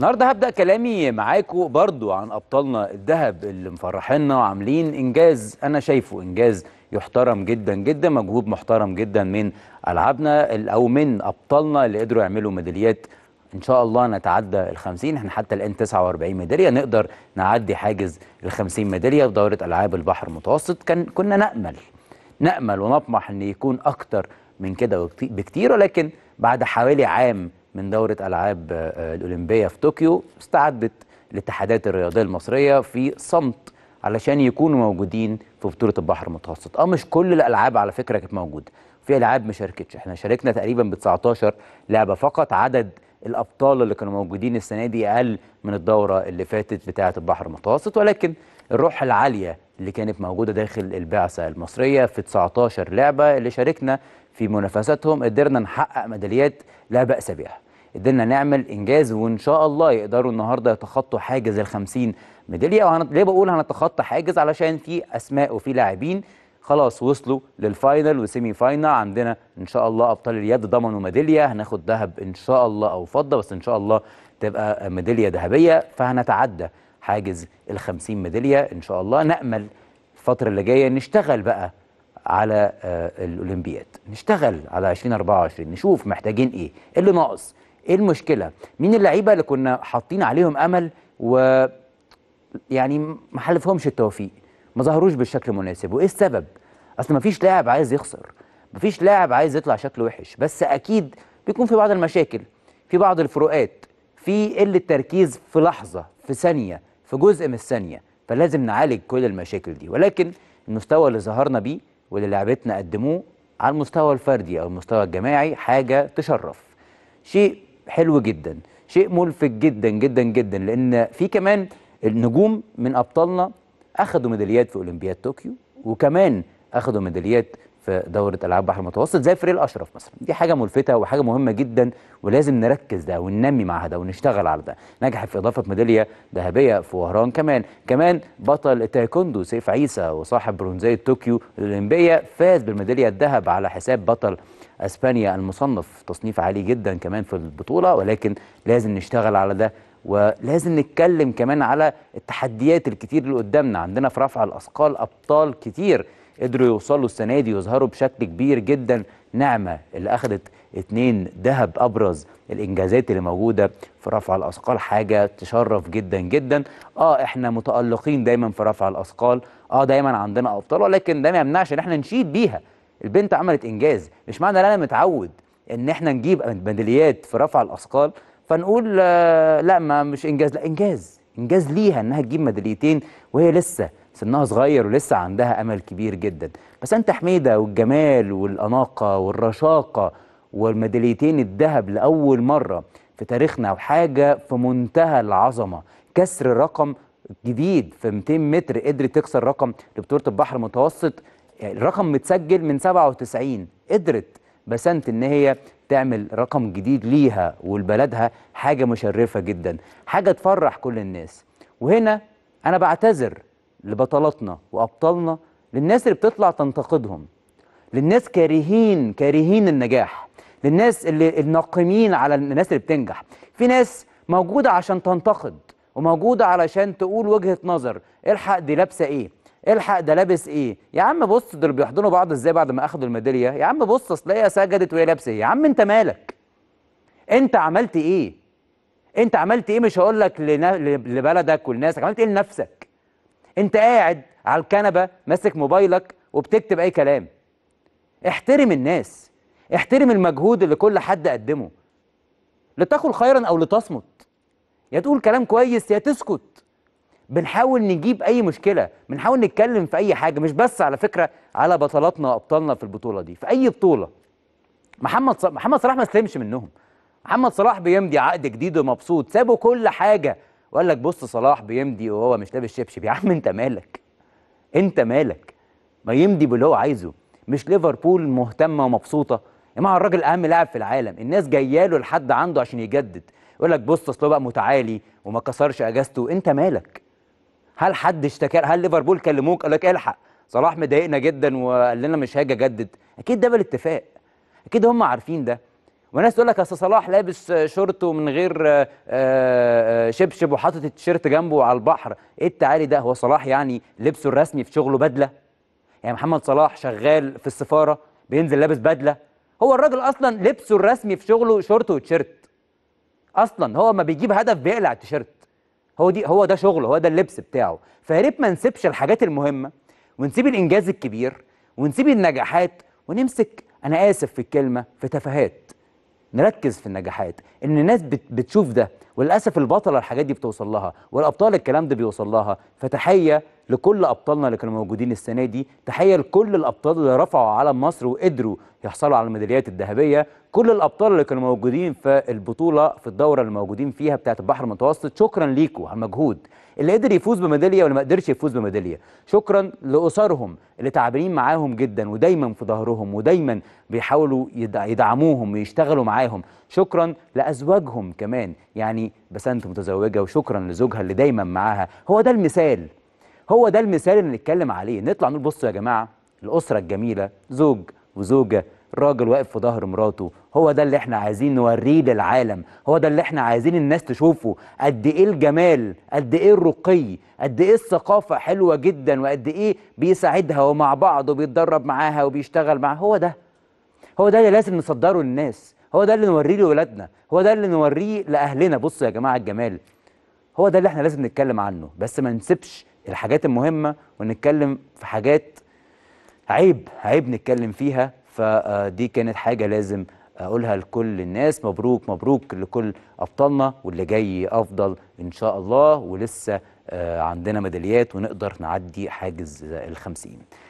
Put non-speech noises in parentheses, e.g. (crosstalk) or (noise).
النهارده هبدا كلامي معاكم برضو عن ابطالنا الذهب اللي مفرحينا وعاملين انجاز انا شايفه انجاز يحترم جدا جدا مجهود محترم جدا من العابنا او من ابطالنا اللي قدروا يعملوا ميداليات ان شاء الله نتعدى ال 50 احنا حتى الان 49 ميداليه نقدر نعدي حاجز ال 50 ميداليه في دوره العاب البحر المتوسط كان كنا نامل نامل ونطمح ان يكون اكتر من كده بكتير ولكن بعد حوالي عام من دورة ألعاب آه، آه، الأولمبية في طوكيو استعدت الاتحادات الرياضية المصرية في صمت علشان يكونوا موجودين في بطولة البحر المتوسط اه مش كل الألعاب على فكرة كانت موجودة في ألعاب ما شاركتش احنا شاركنا تقريبا ب 19 لعبة فقط عدد الأبطال اللي كانوا موجودين السنة دي أقل من الدورة اللي فاتت بتاعة البحر المتوسط ولكن الروح العالية اللي كانت موجودة داخل البعثة المصرية في 19 لعبة اللي شاركنا في منافساتهم قدرنا نحقق ميداليات لا بأس بها قدرنا نعمل إنجاز وإن شاء الله يقدروا النهاردة يتخطوا حاجز ال 50 ميدالية وهنت... ليه بقول هنتخطى حاجز علشان في أسماء وفي لاعبين خلاص وصلوا للفاينل وسيمي فاينل عندنا ان شاء الله ابطال اليد ضمنوا ميداليه هناخد ذهب ان شاء الله او فضه بس ان شاء الله تبقى ميداليه ذهبيه فهنتعدى حاجز ال 50 ميداليه ان شاء الله نامل الفتره اللي جايه نشتغل بقى على آه، الاولمبياد نشتغل على 2024 نشوف محتاجين ايه ايه اللي ناقص ايه المشكله مين اللعيبه اللي كنا حاطين عليهم امل و يعني ما حالفهمش التوفيق ما ظهروش بالشكل المناسب وايه السبب اصل ما فيش لاعب عايز يخسر ما فيش لاعب عايز يطلع شكله وحش بس اكيد بيكون في بعض المشاكل في بعض الفروقات في قله تركيز في لحظه في ثانيه في جزء من الثانيه فلازم نعالج كل المشاكل دي ولكن المستوى اللي ظهرنا بيه واللي لعبتنا قدموه على المستوى الفردي او المستوى الجماعي حاجه تشرف شيء حلو جدا شيء ملفت جدا جدا جدا لان في كمان النجوم من ابطالنا اخذوا ميداليات في اولمبياد طوكيو وكمان اخذوا ميداليات في دوره العاب البحر المتوسط زي فريق الاشرف مثلا دي حاجه ملفته وحاجه مهمه جدا ولازم نركز ده وننمي مع ده ونشتغل على ده نجحت في اضافه ميداليه ذهبيه في وهران كمان كمان بطل التايكوندو سيف عيسى وصاحب برونزيه طوكيو الاولمبيه فاز بالميداليه الذهب على حساب بطل اسبانيا المصنف تصنيف عالي جدا كمان في البطوله ولكن لازم نشتغل على ده ولازم نتكلم كمان على التحديات الكتير اللي قدامنا عندنا في رفع الاثقال ابطال كتير قدروا يوصلوا السنه دي ويظهروا بشكل كبير جدا نعمه اللي اخذت اتنين ذهب ابرز الانجازات اللي موجوده في رفع الاثقال حاجه تشرف جدا جدا اه احنا متالقين دايما في رفع الاثقال اه دايما عندنا ابطال ولكن ده ما يمنعش ان احنا نشيد بيها البنت عملت انجاز مش معنى ان انا متعود ان احنا نجيب ميداليات في رفع الاثقال فنقول آه، لا ما مش انجاز لا انجاز انجاز ليها انها تجيب ميداليتين وهي لسه سنها صغير ولسه عندها امل كبير جدا بس انت حميده والجمال والاناقه والرشاقه والميداليتين الذهب لاول مره في تاريخنا وحاجه في منتهى العظمه كسر رقم جديد في 200 متر قدرت تكسر رقم لبطوله البحر المتوسط يعني الرقم متسجل من 97 قدرت بسنت ان هي تعمل رقم جديد ليها ولبلدها حاجه مشرفه جدا حاجه تفرح كل الناس وهنا انا بعتذر لبطلاتنا وأبطالنا للناس اللي بتطلع تنتقدهم للناس كارهين كارهين النجاح للناس اللي الناقمين على الناس اللي بتنجح في ناس موجودة عشان تنتقد وموجودة علشان تقول وجهة نظر الحق دي لابسة ايه الحق ده لابس ايه يا عم بص دول بيحضنوا بعض ازاي بعد ما اخدوا الميداليه يا عم بص اصل هي سجدت وهي لابسه ايه يا عم انت مالك انت عملت ايه انت عملت ايه مش هقول لك لبلدك ولناسك عملت ايه لنفسك انت قاعد على الكنبه ماسك موبايلك وبتكتب اي كلام احترم الناس احترم المجهود اللي كل حد قدمه لتقل خيرا او لتصمت يا تقول كلام كويس يا تسكت بنحاول نجيب اي مشكله بنحاول نتكلم في اي حاجه مش بس على فكره على بطلاتنا وابطالنا في البطوله دي في اي بطوله محمد صلاح محمد صلاح ما استلمش منهم محمد صلاح بيمضي عقد جديد ومبسوط سابوا كل حاجه وقال لك بص صلاح بيمضي وهو مش لابس شبشب (laughs) يا عم انت مالك انت مالك ما يمضي باللي هو عايزه مش ليفربول مهتمه ومبسوطه يا جماعه الراجل اهم لاعب في العالم الناس جايه له لحد عنده عشان يجدد يقول لك بص اصل بقى متعالي وما كسرش اجازته انت مالك هل حد اشتكى هل ليفربول كلموك قال لك الحق صلاح مضايقنا جدا وقال لنا مش هاجي اجدد اكيد ده بالاتفاق اكيد هم عارفين ده وناس تقول لك اصل صلاح لابس شورته من غير آه، آه، شبشب وحاطط التيشيرت جنبه على البحر ايه التعالي ده هو صلاح يعني لبسه الرسمي في شغله بدله يعني محمد صلاح شغال في السفاره بينزل لابس بدله هو الراجل اصلا لبسه الرسمي في شغله شورته وتيشيرت اصلا هو ما بيجيب هدف بيقلع التيشيرت هو دي هو ده شغله هو ده اللبس بتاعه فيا ريت ما نسيبش الحاجات المهمه ونسيب الانجاز الكبير ونسيب النجاحات ونمسك انا اسف في الكلمه في تفاهات نركز في النجاحات ان الناس بتشوف ده وللاسف البطله الحاجات دي بتوصل لها والابطال الكلام ده بيوصل لها فتحيه لكل ابطالنا اللي كانوا موجودين السنه دي تحيه لكل الابطال اللي رفعوا علم مصر وقدروا يحصلوا على الميداليات الذهبيه كل الابطال اللي كانوا موجودين في البطوله في الدوره اللي موجودين فيها بتاعه البحر المتوسط شكرا ليكم على المجهود اللي قدر يفوز بميداليه واللي ما قدرش يفوز بميداليه شكرا لاسرهم اللي تعبانين معاهم جدا ودايما في ظهرهم ودايما بيحاولوا يدعموهم ويشتغلوا معاهم شكرا لازواجهم كمان يعني بسنت متزوجه وشكرا لزوجها اللي دايما معاها هو ده المثال هو ده المثال اللي نتكلم عليه نطلع نقول بصوا يا جماعه الاسره الجميله زوج وزوجه راجل واقف في ظهر مراته هو ده اللي احنا عايزين نوريه للعالم هو ده اللي احنا عايزين الناس تشوفه قد ايه الجمال قد ايه الرقي قد ايه الثقافة حلوة جدا وقد ايه بيساعدها ومع بعض وبيتدرب معاها وبيشتغل معاها هو ده هو ده اللي لازم نصدره للناس هو ده اللي نوريه لولادنا هو ده اللي نوريه لأهلنا بصوا يا جماعة الجمال هو ده اللي احنا لازم نتكلم عنه بس ما نسيبش الحاجات المهمة ونتكلم في حاجات عيب عيب نتكلم فيها فدي كانت حاجة لازم اقولها لكل الناس مبروك مبروك لكل ابطالنا واللي جاي افضل ان شاء الله ولسه آه، عندنا ميداليات ونقدر نعدي حاجز الخمسين